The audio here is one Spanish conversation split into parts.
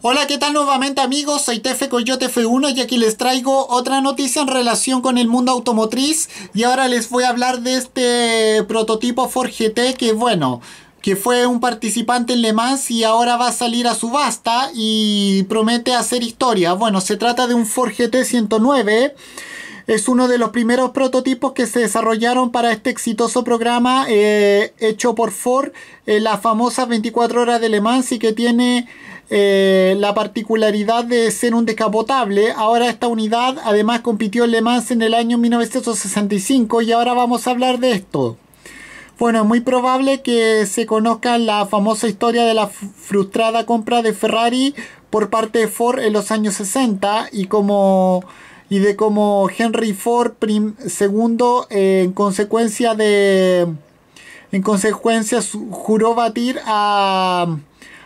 Hola, ¿qué tal nuevamente amigos? Soy Tefe Coyote F1 y aquí les traigo otra noticia en relación con el mundo automotriz y ahora les voy a hablar de este prototipo Ford GT que bueno, que fue un participante en Le Mans y ahora va a salir a subasta y promete hacer historia. Bueno, se trata de un Ford GT 109. Es uno de los primeros prototipos que se desarrollaron para este exitoso programa eh, hecho por Ford, en eh, la famosa 24 horas de Le Mans y que tiene eh, la particularidad de ser un descapotable. Ahora esta unidad además compitió en Le Mans en el año 1965 y ahora vamos a hablar de esto. Bueno, es muy probable que se conozca la famosa historia de la frustrada compra de Ferrari por parte de Ford en los años 60 y como y de cómo Henry Ford II eh, en consecuencia de en consecuencia juró batir a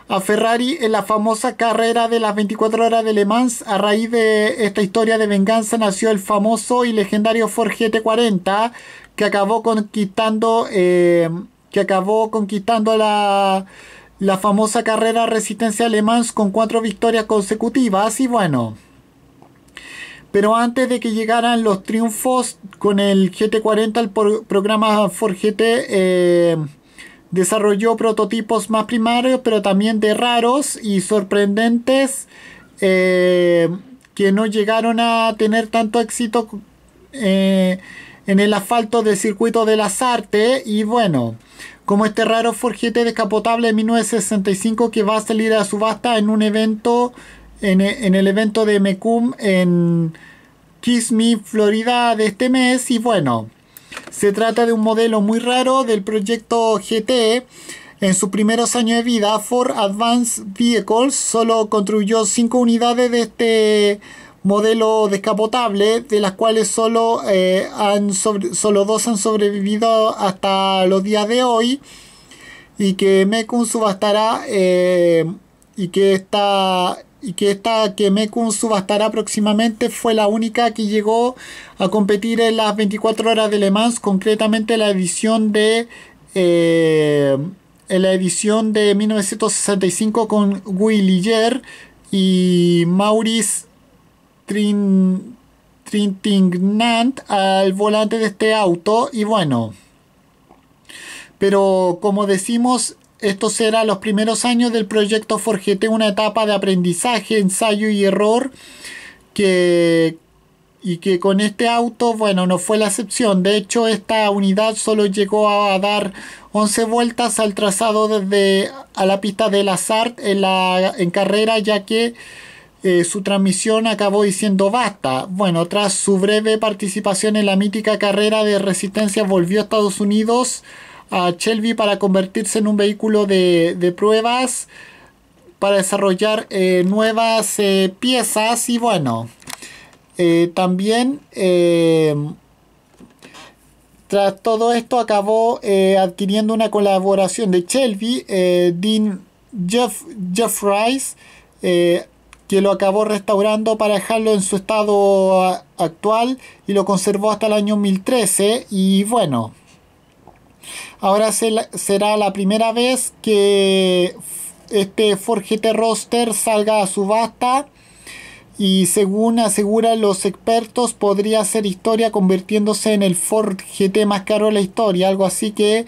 a Ferrari en la famosa carrera de las 24 horas de Le Mans. A raíz de esta historia de venganza nació el famoso y legendario Ford GT40 que acabó conquistando, eh, que acabó conquistando la, famosa carrera Resistencia Le Mans con cuatro victorias consecutivas y bueno. Pero antes de que llegaran los triunfos con el GT40, el programa Ford GT... Eh, Desarrolló prototipos más primarios, pero también de raros y sorprendentes eh, que no llegaron a tener tanto éxito eh, en el asfalto del circuito de las artes. Y bueno, como este raro forjete descapotable de 1965 que va a salir a subasta en un evento, en, en el evento de Mecum en Kiss Florida de este mes. Y bueno. Se trata de un modelo muy raro del proyecto GT. En sus primeros años de vida, Ford Advanced Vehicles solo construyó 5 unidades de este modelo descapotable, de las cuales solo, 2 eh, han dos han sobrevivido hasta los días de hoy y que Mekun subastará eh, y que está y que esta que Mekun subastará próximamente fue la única que llegó a competir en las 24 horas de Le Mans, concretamente la edición de eh, en la edición de 1965 con Willy y Maurice Trintignant al volante de este auto y bueno pero como decimos esto será los primeros años del proyecto Forgete, una etapa de aprendizaje, ensayo y error que y que con este auto, bueno, no fue la excepción. De hecho, esta unidad solo llegó a, dar 11 vueltas al trazado desde a la pista de la SART en, la, en carrera, ya que eh, su transmisión acabó diciendo basta. Bueno, tras su breve participación en la mítica carrera de resistencia, volvió a Estados Unidos a Shelby para convertirse en un vehículo de, pruebas para desarrollar eh, nuevas eh, piezas y bueno eh, también tras todo esto acabó adquiriendo una colaboración de Shelby Dean Jeff, Jeff Rice que lo acabó restaurando para dejarlo en su estado actual y lo conservó hasta el año 2013 y bueno Ahora será la primera vez que este GT roster salga a subasta y según aseguran los expertos podría ser historia convirtiéndose en el Ford GT más caro de la historia, algo así que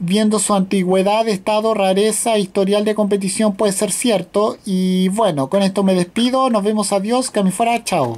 viendo su antigüedad, estado, rareza, historial de competición puede ser cierto y bueno, con esto me despido, nos vemos, adiós, que a fuera, chao.